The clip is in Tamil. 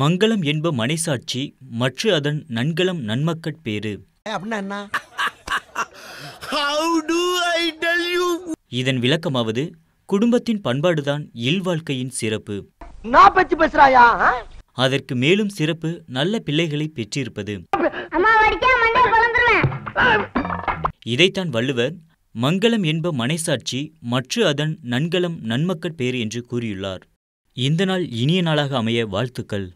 மங்களம் என்ப மனைசாட்சி மற்ற அதன் நன்கலம் பேரு இதன் விளக்கமாவது குடும்பத்தின் பண்பாடுதான் இல்வாழ்க்கையின் சிறப்பு அதற்கு மேலும் சிறப்பு நல்ல பிள்ளைகளை பெற்றிருப்பது இதைத்தான் வள்ளுவர் மங்களம் என்ப மனைசாட்சி மற்ற அதன் நன்கலம் பேரு என்று கூறியுள்ளார் இந்த நாள் இனிய நாளாக அமைய வாழ்த்துக்கள்